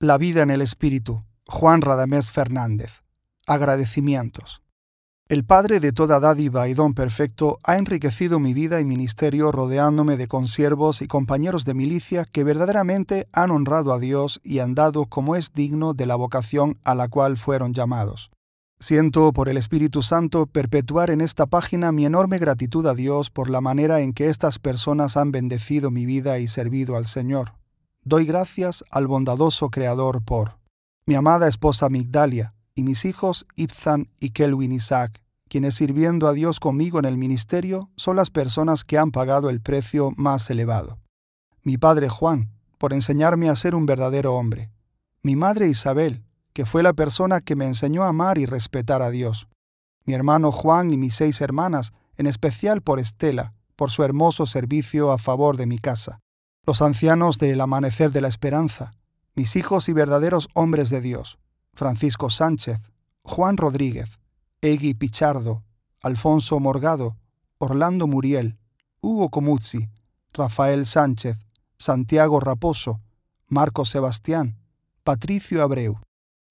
La vida en el Espíritu, Juan Radamés Fernández. Agradecimientos. El Padre de toda dádiva y don perfecto ha enriquecido mi vida y ministerio rodeándome de consiervos y compañeros de milicia que verdaderamente han honrado a Dios y han dado como es digno de la vocación a la cual fueron llamados. Siento por el Espíritu Santo perpetuar en esta página mi enorme gratitud a Dios por la manera en que estas personas han bendecido mi vida y servido al Señor. Doy gracias al bondadoso Creador por mi amada esposa Migdalia y mis hijos Ibzan y Kelwin Isaac, quienes sirviendo a Dios conmigo en el ministerio son las personas que han pagado el precio más elevado. Mi padre Juan, por enseñarme a ser un verdadero hombre. Mi madre Isabel, que fue la persona que me enseñó a amar y respetar a Dios. Mi hermano Juan y mis seis hermanas, en especial por Estela, por su hermoso servicio a favor de mi casa los ancianos del Amanecer de la Esperanza, mis hijos y verdaderos hombres de Dios, Francisco Sánchez, Juan Rodríguez, Egui Pichardo, Alfonso Morgado, Orlando Muriel, Hugo Comuzzi, Rafael Sánchez, Santiago Raposo, Marco Sebastián, Patricio Abreu,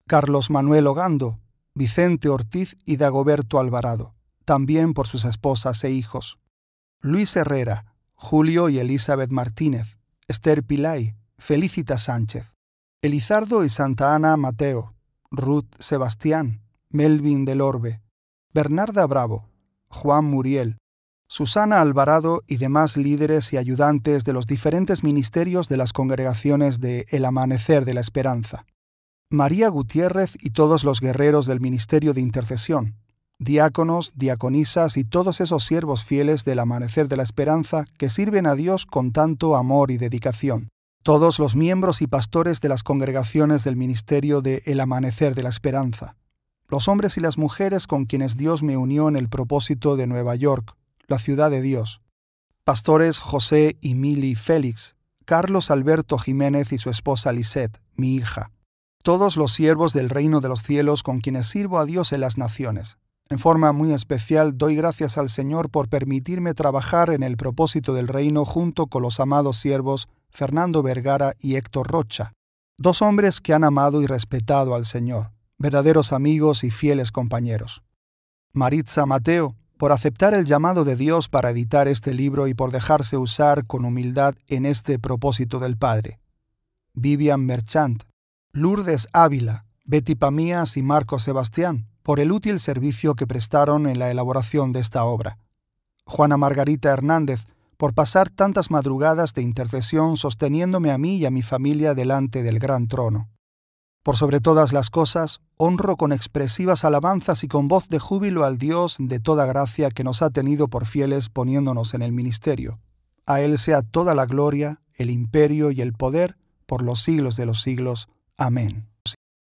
Carlos Manuel Ogando, Vicente Ortiz y Dagoberto Alvarado, también por sus esposas e hijos. Luis Herrera, Julio y Elizabeth Martínez, Esther Pilay, Felicita Sánchez, Elizardo y Santa Ana Mateo, Ruth Sebastián, Melvin del Orbe, Bernarda Bravo, Juan Muriel, Susana Alvarado y demás líderes y ayudantes de los diferentes ministerios de las congregaciones de El Amanecer de la Esperanza. María Gutiérrez y todos los guerreros del Ministerio de Intercesión, diáconos, diaconisas y todos esos siervos fieles del amanecer de la esperanza que sirven a Dios con tanto amor y dedicación, todos los miembros y pastores de las congregaciones del ministerio de El amanecer de la esperanza, los hombres y las mujeres con quienes Dios me unió en el propósito de Nueva York, la ciudad de Dios, pastores José y Mili Félix, Carlos Alberto Jiménez y su esposa Lisette, mi hija, todos los siervos del reino de los cielos con quienes sirvo a Dios en las naciones, en forma muy especial doy gracias al Señor por permitirme trabajar en el propósito del reino junto con los amados siervos Fernando Vergara y Héctor Rocha, dos hombres que han amado y respetado al Señor, verdaderos amigos y fieles compañeros. Maritza Mateo, por aceptar el llamado de Dios para editar este libro y por dejarse usar con humildad en este propósito del Padre. Vivian Merchant, Lourdes Ávila, Betty Pamías y Marco Sebastián por el útil servicio que prestaron en la elaboración de esta obra. Juana Margarita Hernández por pasar tantas madrugadas de intercesión sosteniéndome a mí y a mi familia delante del gran trono. Por sobre todas las cosas, honro con expresivas alabanzas y con voz de júbilo al Dios de toda gracia que nos ha tenido por fieles poniéndonos en el ministerio. A Él sea toda la gloria, el imperio y el poder por los siglos de los siglos. Amén.